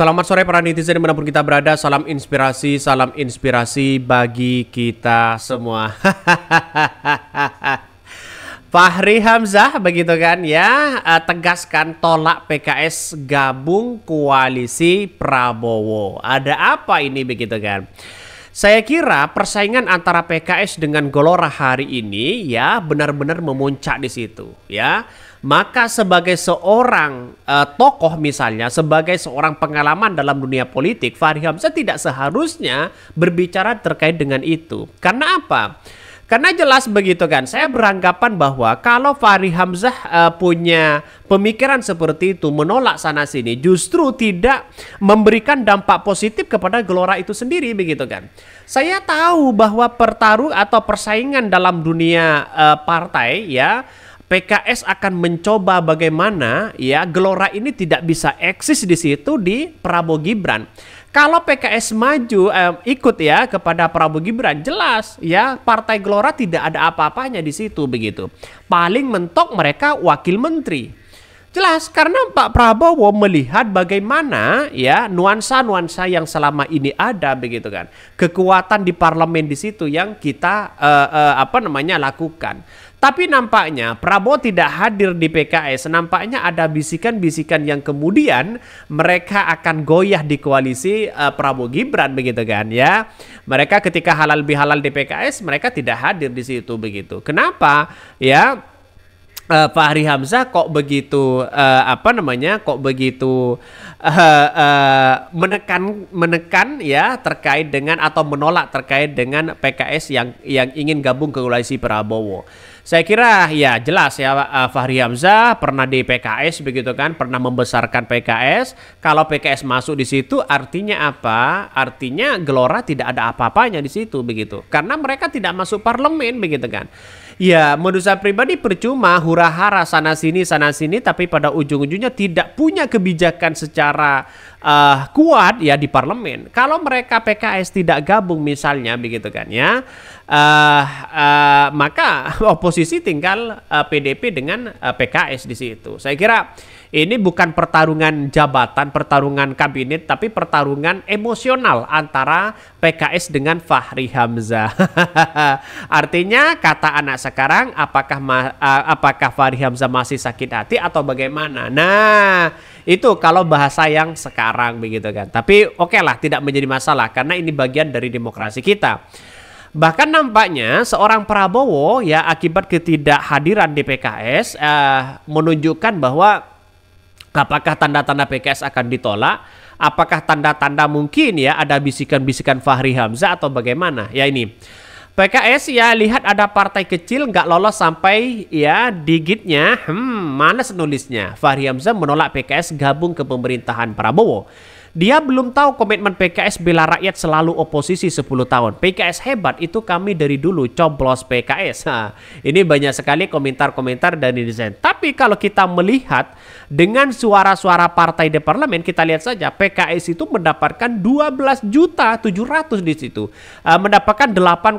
Selamat sore para netizen dimanapun kita berada. Salam inspirasi, salam inspirasi bagi kita semua. Fahri Hamzah begitu kan ya eh, tegaskan tolak PKS gabung koalisi Prabowo. Ada apa ini begitu kan? Saya kira persaingan antara PKS dengan Golora hari ini ya benar-benar memuncak di situ ya. Maka sebagai seorang uh, tokoh misalnya, sebagai seorang pengalaman dalam dunia politik, Fahri Hamzah tidak seharusnya berbicara terkait dengan itu. Karena apa? Karena jelas begitu kan, saya beranggapan bahwa kalau Fahri Hamzah uh, punya pemikiran seperti itu, menolak sana sini, justru tidak memberikan dampak positif kepada gelora itu sendiri begitu kan. Saya tahu bahwa pertaruh atau persaingan dalam dunia uh, partai ya PKS akan mencoba bagaimana ya gelora ini tidak bisa eksis di situ di Prabowo Gibran. Kalau PKS maju eh, ikut ya kepada Prabowo Gibran jelas ya Partai Gelora tidak ada apa-apanya di situ begitu. Paling mentok mereka wakil menteri. Jelas karena Pak Prabowo melihat bagaimana ya nuansa-nuansa yang selama ini ada begitu kan. Kekuatan di parlemen di situ yang kita eh, eh, apa namanya lakukan. Tapi nampaknya Prabowo tidak hadir di PKS. Nampaknya ada bisikan-bisikan yang kemudian mereka akan goyah di koalisi uh, Prabowo Gibran begitu kan ya. Mereka ketika halal bihalal di PKS mereka tidak hadir di situ begitu. Kenapa? Ya uh, Fahri Hamzah kok begitu uh, apa namanya kok begitu uh, uh, menekan menekan ya terkait dengan atau menolak terkait dengan PKS yang yang ingin gabung ke koalisi Prabowo. Saya kira ya jelas ya eh, Fahri Hamzah pernah di PKS begitu kan, pernah membesarkan PKS. Kalau PKS masuk di situ artinya apa? Artinya Gelora tidak ada apa-apanya di situ begitu. Karena mereka tidak masuk parlemen begitu kan. Ya, menurut saya pribadi percuma hura-hara sana sini sana sini tapi pada ujung-ujungnya tidak punya kebijakan secara uh, kuat ya di parlemen. Kalau mereka PKS tidak gabung misalnya begitu kan ya uh, uh, maka oposisi tinggal uh, eh, PDP dengan uh, PKS di situ. Saya kira ini bukan pertarungan jabatan, pertarungan kabinet, tapi pertarungan emosional antara PKS dengan Fahri Hamzah. Artinya kata anak sekarang, apakah uh, apakah Fahri Hamzah masih sakit hati atau bagaimana? Nah, itu kalau bahasa yang sekarang begitu kan. Tapi oke okay lah, tidak menjadi masalah karena ini bagian dari demokrasi kita. Bahkan nampaknya seorang Prabowo ya akibat ketidakhadiran di PKS eh, menunjukkan bahwa apakah tanda-tanda PKS akan ditolak, apakah tanda-tanda mungkin ya ada bisikan-bisikan Fahri Hamzah atau bagaimana? Ya ini. PKS ya lihat ada partai kecil nggak lolos sampai ya digitnya, hmm, mana senulisnya Fahri Hamzah menolak PKS gabung ke pemerintahan Prabowo. Dia belum tahu komitmen PKS bela rakyat selalu oposisi 10 tahun. PKS hebat itu kami dari dulu coblos PKS. Nah, ini banyak sekali komentar-komentar dari desain. Tapi kalau kita melihat dengan suara-suara partai di parlemen kita lihat saja PKS itu mendapatkan 12 juta 700 di situ. Uh, mendapatkan 8,42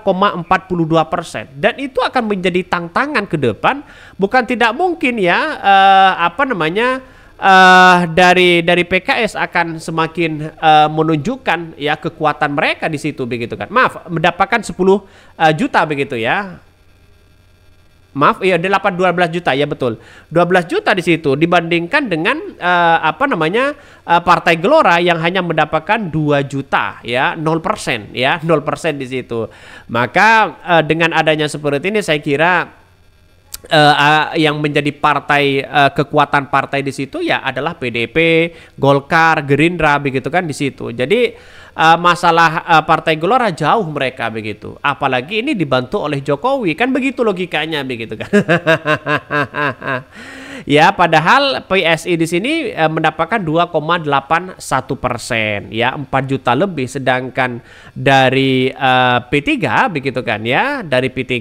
persen dan itu akan menjadi tantangan ke depan bukan tidak mungkin ya uh, apa namanya uh, dari dari PKS akan semakin uh, menunjukkan ya kekuatan mereka di situ begitu kan. Maaf, mendapatkan 10 uh, eh, juta begitu ya. Maaf, iya 8 12 juta ya betul. 12 juta di situ dibandingkan dengan uh, apa namanya uh, Partai Gelora yang hanya mendapatkan 2 juta ya, 0% ya, 0% di situ. Maka uh, dengan adanya seperti ini saya kira uh, uh, yang menjadi partai uh, kekuatan partai di situ ya adalah PDP, Golkar, Gerindra begitu kan di situ. Jadi uh, masalah uh, partai Gelora jauh mereka begitu. Apalagi ini dibantu oleh Jokowi kan begitu logikanya begitu kan. ya padahal PSI di sini eh, mendapatkan 2,81 persen ya empat juta lebih sedangkan dari eh, P3 begitu kan ya dari P3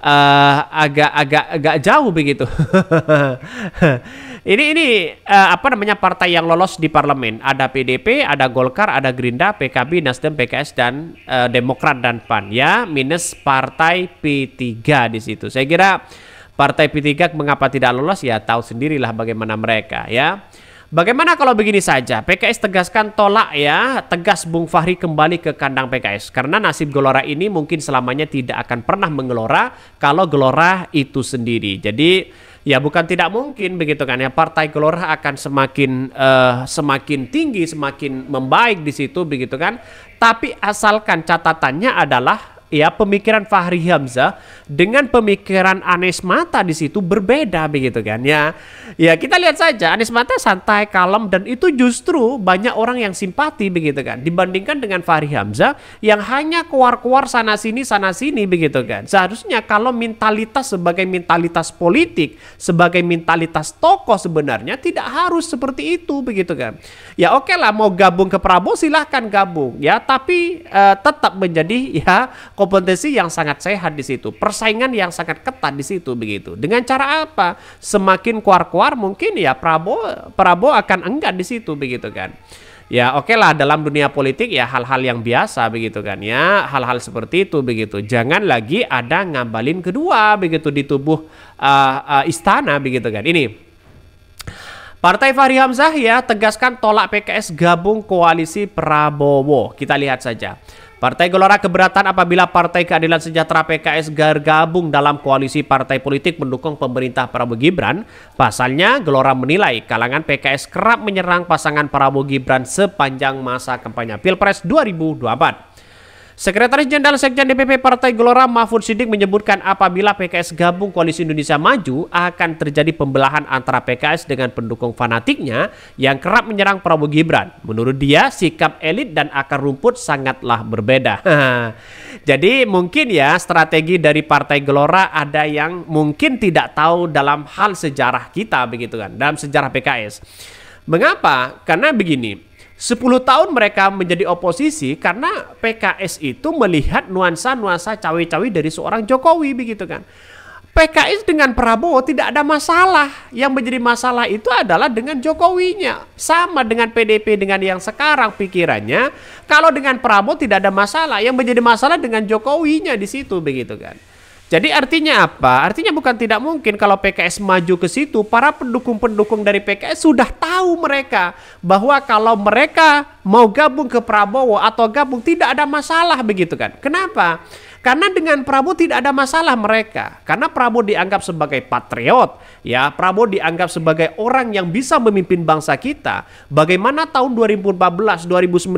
uh, agak agak agak jauh begitu. ini ini uh, apa namanya partai yang lolos di parlemen ada PDP, ada Golkar, ada Gerindra, PKB, Nasdem, PKS dan uh, Demokrat dan PAN ya minus partai P3 di situ. Saya kira partai P3 mengapa tidak lolos ya tahu sendirilah bagaimana mereka ya. Bagaimana kalau begini saja? PKS tegaskan tolak ya, tegas Bung Fahri kembali ke kandang PKS. Karena nasib Gelora ini mungkin selamanya tidak akan pernah mengelora kalau Gelora itu sendiri. Jadi ya bukan tidak mungkin begitu kan ya Partai Gelora akan semakin uh, semakin tinggi, semakin membaik di situ begitu kan. Tapi asalkan catatannya adalah ya pemikiran Fahri Hamzah dengan pemikiran Anies Mata di situ berbeda begitu kan ya. Ya kita lihat saja Anies Mata santai, kalem dan itu justru banyak orang yang simpati begitu kan dibandingkan dengan Fahri Hamzah yang hanya keluar-keluar sana sini sana sini begitu kan. Seharusnya kalau mentalitas sebagai mentalitas politik, sebagai mentalitas tokoh sebenarnya tidak harus seperti itu begitu kan. Ya oke okay lah mau gabung ke Prabowo silahkan gabung ya tapi uh, tetap menjadi ya kompetisi yang sangat sehat di situ, persaingan yang sangat ketat di situ begitu. Dengan cara apa? Semakin kuar-kuar mungkin ya Prabowo Prabowo akan enggan di situ begitu kan. Ya oke okay lah dalam dunia politik ya hal-hal yang biasa begitu kan ya hal-hal seperti itu begitu jangan lagi ada ngambalin kedua begitu di tubuh uh, uh, istana begitu kan ini Partai Fahri Hamzah ya tegaskan tolak PKS gabung koalisi Prabowo. Kita lihat saja. Partai Gelora keberatan apabila Partai Keadilan Sejahtera PKS gabung dalam koalisi partai politik mendukung pemerintah Prabowo Gibran. Pasalnya, Gelora menilai kalangan PKS kerap menyerang pasangan Prabowo Gibran sepanjang masa kampanye Pilpres 2024. Sekretaris Jenderal Sekjen DPP Partai Gelora Mahfud Sidik menyebutkan apabila PKS gabung Koalisi Indonesia Maju akan terjadi pembelahan antara PKS dengan pendukung fanatiknya yang kerap menyerang Prabowo Gibran. Menurut dia sikap elit dan akar rumput sangatlah berbeda. Jadi mungkin ya strategi dari Partai Gelora ada yang mungkin tidak tahu dalam hal sejarah kita begitu kan, dalam sejarah PKS. Mengapa? Karena begini, 10 tahun mereka menjadi oposisi karena PKS itu melihat nuansa-nuansa cawe-cawe dari seorang Jokowi begitu kan. PKS dengan Prabowo tidak ada masalah. Yang menjadi masalah itu adalah dengan Jokowinya. Sama dengan PDP dengan yang sekarang pikirannya. Kalau dengan Prabowo tidak ada masalah. Yang menjadi masalah dengan Jokowinya di situ begitu kan. Jadi artinya apa? Artinya bukan tidak mungkin kalau PKS maju ke situ, para pendukung-pendukung dari PKS sudah tahu mereka bahwa kalau mereka mau gabung ke Prabowo atau gabung tidak ada masalah begitu kan. Kenapa? Karena dengan Prabowo tidak ada masalah mereka. Karena Prabowo dianggap sebagai patriot, ya Prabowo dianggap sebagai orang yang bisa memimpin bangsa kita. Bagaimana tahun 2014, 2019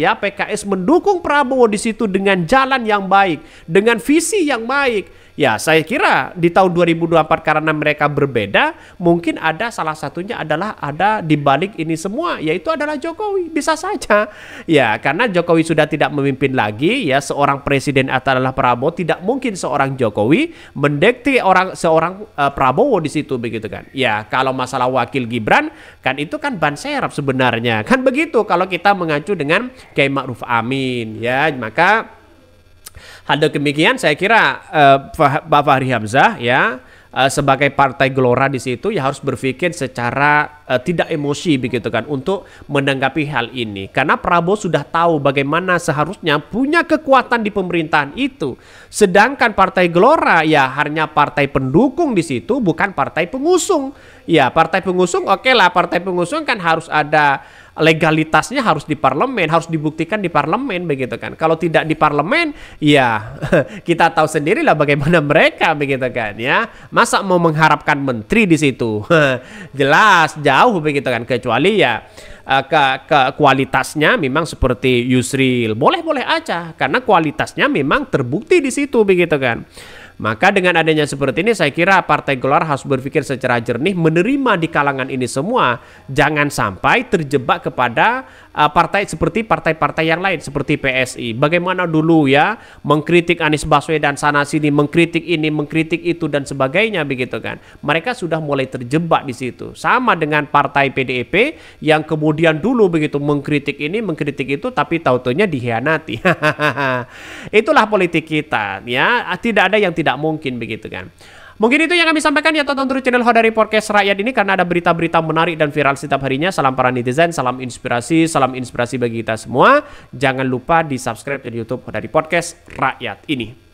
ya PKS mendukung Prabowo di situ dengan jalan yang baik, dengan visi yang baik. Ya, saya kira di tahun 2024 karena mereka berbeda, mungkin ada salah satunya adalah ada di balik ini semua, yaitu adalah Jokowi. Bisa saja. Ya, karena Jokowi sudah tidak memimpin lagi, ya seorang presiden atau adalah Prabowo, tidak mungkin seorang Jokowi mendekti orang seorang uh, Prabowo di situ begitu kan. Ya, kalau masalah wakil Gibran kan itu kan ban serap sebenarnya. Kan begitu kalau kita mengacu dengan Kiai Ma'ruf Amin ya, maka hal demikian saya kira uh, Pak Fahri Hamzah ya Eh, sebagai partai gelora di situ ya harus berpikir secara uh, tidak emosi begitu kan untuk menanggapi hal ini karena Prabowo sudah tahu bagaimana seharusnya punya kekuatan di pemerintahan itu sedangkan partai gelora ya hanya partai pendukung di situ bukan partai pengusung ya partai pengusung oke okay lah partai pengusung kan harus ada legalitasnya harus di parlemen, harus dibuktikan di parlemen begitu kan. Kalau tidak di parlemen, ya kita tahu sendirilah bagaimana mereka begitu kan ya. Masa mau mengharapkan menteri di situ? Jelas jauh begitu kan kecuali ya eh, ke, ke kualitasnya memang seperti Yusril. Boleh-boleh aja karena kualitasnya memang terbukti di situ begitu kan. Maka dengan adanya seperti ini saya kira Partai Golkar harus berpikir secara jernih menerima di kalangan ini semua. Jangan sampai terjebak kepada Eh, partai seperti partai-partai yang lain seperti PSI. Bagaimana dulu ya mengkritik Anies Baswedan sana sini, mengkritik ini, mengkritik itu dan sebagainya begitu kan. Mereka sudah mulai terjebak di situ. Sama dengan partai PDIP yang kemudian dulu begitu mengkritik ini, mengkritik itu tapi tautonya dikhianati Itulah politik kita ya, tidak ada yang tidak mungkin begitu kan. Mungkin itu yang kami sampaikan ya tonton terus channel Hodari Podcast Rakyat ini karena ada berita-berita menarik dan viral setiap harinya. Salam para netizen, salam inspirasi, salam inspirasi bagi kita semua. Jangan lupa di subscribe di YouTube Hodari Podcast Rakyat ini.